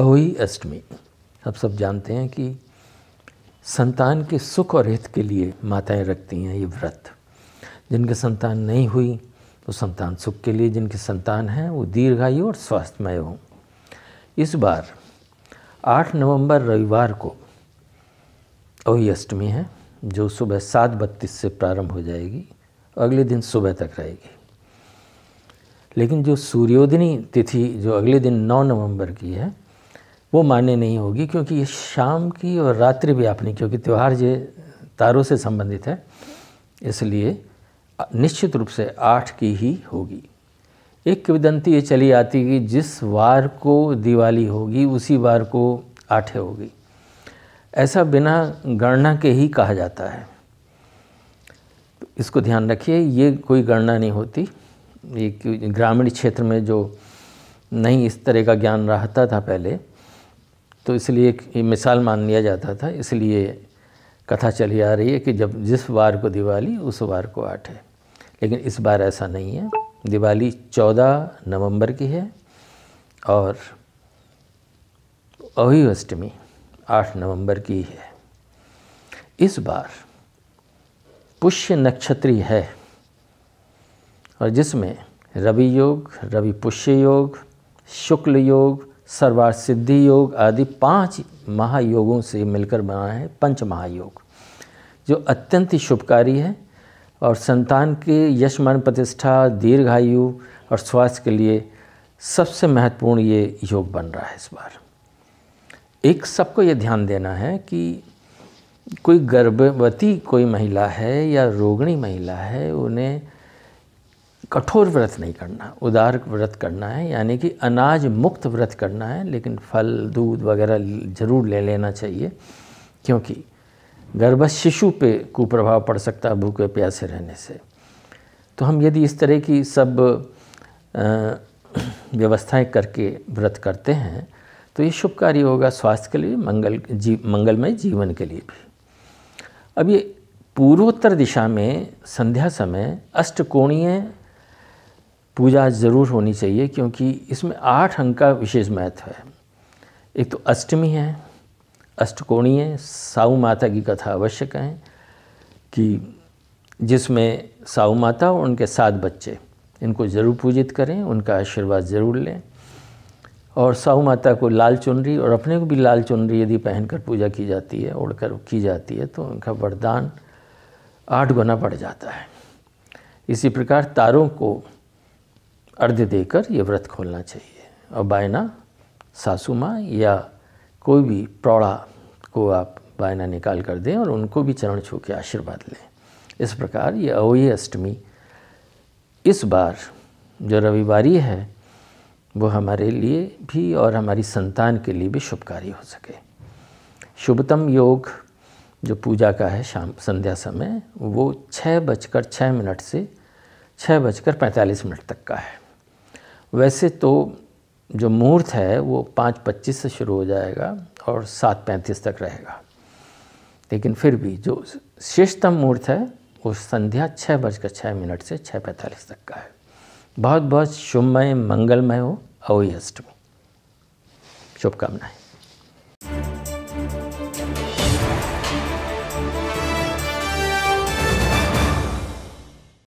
अवई अष्टमी आप सब जानते हैं कि संतान के सुख और हित के लिए माताएं रखती हैं ये व्रत जिनके संतान नहीं हुई वो तो संतान सुख के लिए जिनके संतान हैं वो दीर्घायु और स्वास्थ्यमय हों इस बार 8 नवंबर रविवार को अवई अष्टमी है जो सुबह सात बत्तीस से प्रारंभ हो जाएगी अगले दिन सुबह तक रहेगी लेकिन जो सूर्योदनी तिथि जो अगले दिन 9 नवंबर की है वो मान्य नहीं होगी क्योंकि ये शाम की और रात्रि भी आपने क्योंकि त्यौहार ये तारों से संबंधित है इसलिए निश्चित रूप से आठ की ही होगी एक विदंती ये चली आती कि जिस वार को दिवाली होगी उसी वार को आठे होगी ऐसा बिना गणना के ही कहा जाता है तो इसको ध्यान रखिए ये कोई गणना नहीं होती ये ग्रामीण क्षेत्र में जो नहीं इस तरह का ज्ञान रहता था पहले तो इसलिए ये मिसाल मान लिया जाता था इसलिए कथा चली आ रही है कि जब जिस वार को दिवाली उस वार को आठ है लेकिन इस बार ऐसा नहीं है दिवाली चौदह नवंबर की है और अही अष्टमी आठ नवंबर की है इस बार पुष्य नक्षत्री है और जिसमें रवि योग रवि पुष्य योग शुक्ल योग सर्वार्थ सिद्धि योग आदि पांच महायोगों से मिलकर बना है पंच महायोग जो अत्यंत ही शुभकारी है और संतान के यश प्रतिष्ठा दीर्घायु और स्वास्थ्य के लिए सबसे महत्वपूर्ण ये योग बन रहा है इस बार एक सबको ये ध्यान देना है कि कोई गर्भवती कोई महिला है या रोगणी महिला है उन्हें कठोर व्रत नहीं करना उदार व्रत करना है यानी कि अनाज मुक्त व्रत करना है लेकिन फल दूध वगैरह ज़रूर ले लेना चाहिए क्योंकि गर्भस्थ शिशु पे कुप्रभाव पड़ सकता है भूखे प्यासे रहने से तो हम यदि इस तरह की सब व्यवस्थाएं करके व्रत करते हैं तो ये शुभ कार्य होगा स्वास्थ्य के लिए मंगल जी मंगलमय जीवन के लिए भी अब ये पूर्वोत्तर दिशा में संध्या समय अष्टकोणीय पूजा ज़रूर होनी चाहिए क्योंकि इसमें आठ अंक का विशेष महत्व है एक तो अष्टमी है अष्टकोणीय साऊ माता की कथा आवश्यक है कि जिसमें साऊ माता और उनके सात बच्चे इनको ज़रूर पूजित करें उनका आशीर्वाद ज़रूर लें और साहू माता को लाल चुनरी और अपने को भी लाल चुनरी यदि पहनकर पूजा की जाती है ओढ़कर की जाती है तो उनका वरदान आठ गुना बढ़ जाता है इसी प्रकार तारों को अर्ध्य देकर ये व्रत खोलना चाहिए और बायना सासू माँ या कोई भी प्रौढ़ा को आप बायना निकाल कर दें और उनको भी चरण छू के आशीर्वाद लें इस प्रकार ये अवय अष्टमी इस बार जो रविवार है वो हमारे लिए भी और हमारी संतान के लिए भी शुभकारी हो सके शुभतम योग जो पूजा का है शाम संध्या समय वो छः बजकर छः मिनट से छः बजकर पैंतालीस मिनट तक का है वैसे तो जो मुहूर्त है वो पाँच पच्चीस से शुरू हो जाएगा और सात पैंतीस तक रहेगा लेकिन फिर भी जो श्रेष्ठतम मुहूर्त है वो संध्या छः बजकर छः मिनट से छः पैंतालीस तक का है बहुत बहुत शुभमय मंगलमय हो अवई अष्टमी शुभकामनाएं